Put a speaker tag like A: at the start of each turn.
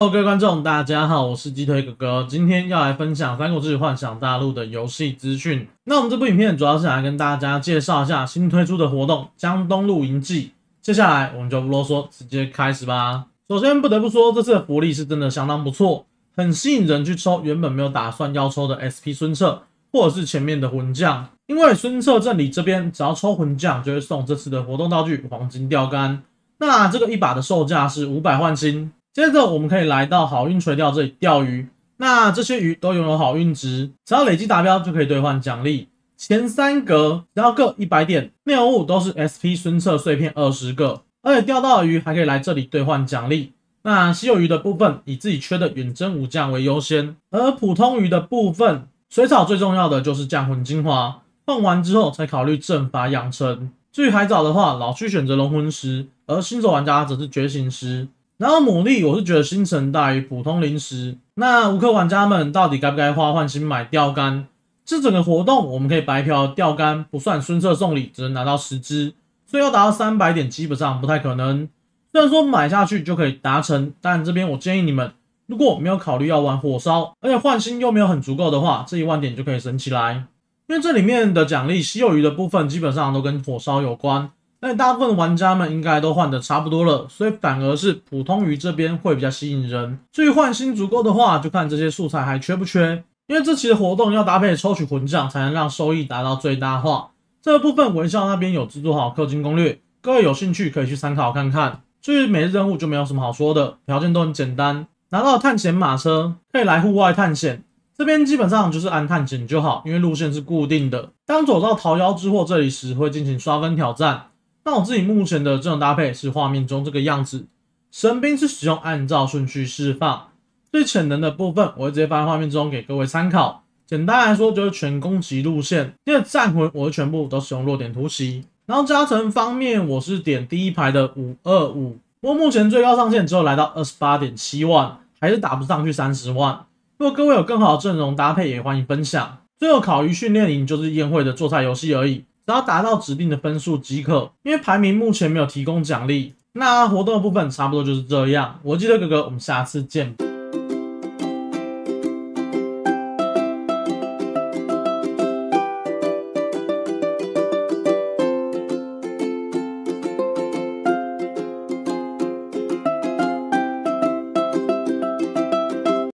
A: 各位观众，大家好，我是鸡腿哥哥，今天要来分享《三国志幻想大陆》的游戏资讯。那我们这部影片主要是想来跟大家介绍一下新推出的活动“江东露营记。接下来我们就不啰嗦，直接开始吧。首先不得不说，这次的福利是真的相当不错，很吸引人去抽原本没有打算要抽的 SP 孙策，或者是前面的魂将。因为孙策这里这边，只要抽魂将就会送这次的活动道具黄金钓竿。那这个一把的售价是五百换新。接着我们可以来到好运垂钓这里钓鱼，那这些鱼都拥有好运值，只要累计达标就可以兑换奖励。前三格只要各一百点，内容物都是 SP 孙策碎片二十个，而且钓到的鱼还可以来这里兑换奖励。那稀有鱼的部分以自己缺的远征武将为优先，而普通鱼的部分水草最重要的就是降魂精华，放完之后才考虑阵法养成。至于海藻的话，老区选择龙魂石，而新手玩家则是觉醒石。然后牡蛎，我是觉得星辰大于普通零食。那无氪玩家们到底该不该花换星买钓竿？这整个活动我们可以白嫖钓竿，不算孙策送礼，只能拿到十支，所以要达到三百点基本上不太可能。虽然说买下去就可以达成，但这边我建议你们如果没有考虑要玩火烧，而且换星又没有很足够的话，这一万点就可以省起来，因为这里面的奖励稀有鱼的部分基本上都跟火烧有关。那大部分玩家们应该都换的差不多了，所以反而是普通鱼这边会比较吸引人。至于换新足够的话，就看这些素材还缺不缺。因为这期的活动要搭配抽取魂将，才能让收益达到最大化。这部分文校那边有制作好氪金攻略，各位有兴趣可以去参考看看。至于每日任务就没有什么好说的，条件都很简单。拿到探险马车可以来户外探险，这边基本上就是按探险就好，因为路线是固定的。当走到桃妖之祸这里时，会进行刷分挑战。那我自己目前的阵容搭配是画面中这个样子，神兵是使用按照顺序释放最潜能的部分，我会直接放在画面中给各位参考。简单来说就是全攻击路线，因为战魂我全部都使用弱点突袭。然后加成方面我是点第一排的五二五，不过目前最高上限只有来到二十八点七万，还是打不上去三十万。如果各位有更好的阵容搭配也欢迎分享。最后烤鱼训练营就是宴会的做菜游戏而已。只要达到指定的分数即可，因为排名目前没有提供奖励。那活动的部分差不多就是这样。我记得哥哥，我们下次见。